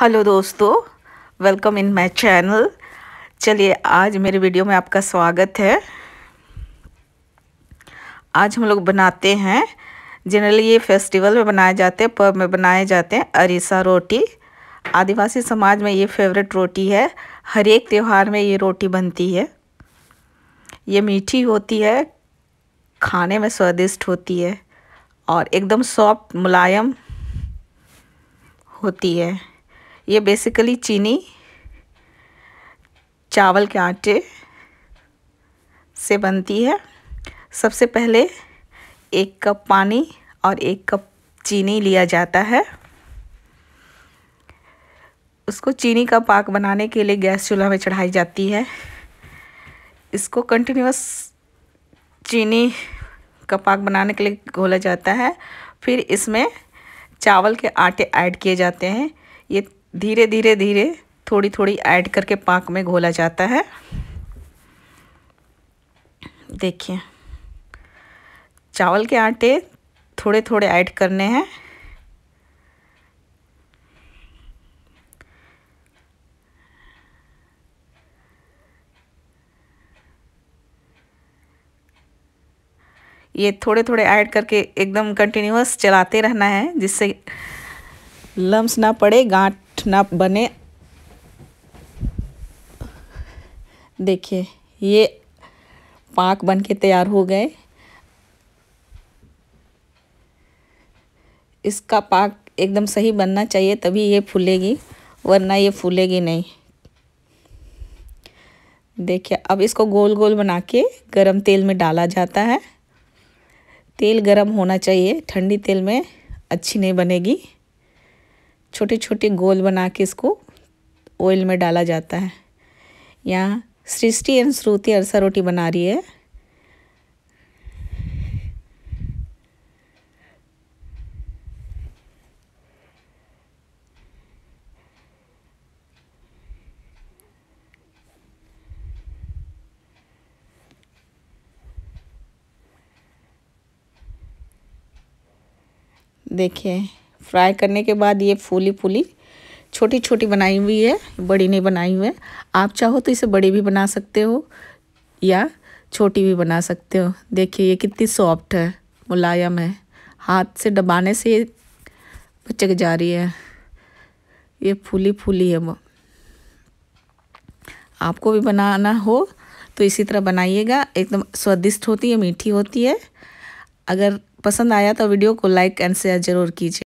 hello दोस्तों welcome in my channel चलिए आज मेरे वीडियो में आपका स्वागत है आज हम लोग बनाते हैं जनरली ये फेस्टिवल में बनाए जाते हैं पर्व में बनाए जाते हैं अरीसा रोटी आदिवासी समाज में ये फेवरेट रोटी है हर एक त्यौहार में ये रोटी बनती है ये मीठी होती है खाने में स्वादिष्ट होती है और एकदम सॉफ्ट मुलायम होती है ये बेसिकली चीनी चावल के आटे से बनती है सबसे पहले एक कप पानी और एक कप चीनी लिया जाता है उसको चीनी का पाक बनाने के लिए गैस चूल्हा में चढ़ाई जाती है इसको कंटिन्यूस चीनी का पाक बनाने के लिए घोला जाता है फिर इसमें चावल के आटे ऐड किए जाते हैं ये धीरे धीरे धीरे थोड़ी थोड़ी ऐड करके पाक में घोला जाता है देखिए चावल के आटे थोड़े थोड़े ऐड करने हैं ये थोड़े थोड़े ऐड करके एकदम कंटिन्यूस चलाते रहना है जिससे लम्स ना पड़े गांठ पेस्ट ना बने देखिए ये पाक बन के तैयार हो गए इसका पाक एकदम सही बनना चाहिए तभी ये फूलेगी वरना ये फूलेगी नहीं देखिए अब इसको गोल गोल बना के गरम तेल में डाला जाता है तेल गरम होना चाहिए ठंडी तेल में अच्छी नहीं बनेगी छोटे छोटे गोल बना के इसको ऑयल में डाला जाता है यहाँ सृष्टि एंड श्रुति अरसा रोटी बना रही है देखिए फ्राई करने के बाद ये फूली फूली छोटी छोटी बनाई हुई है बड़ी नहीं बनाई हुई है आप चाहो तो इसे बड़ी भी बना सकते हो या छोटी भी बना सकते हो देखिए ये कितनी सॉफ्ट है मुलायम है हाथ से दबाने से ये पचक जा रही है ये फूली फूली है वो आपको भी बनाना हो तो इसी तरह बनाइएगा एकदम स्वादिष्ट होती है मीठी होती है अगर पसंद आया तो वीडियो को लाइक एंड शेयर ज़रूर कीजिए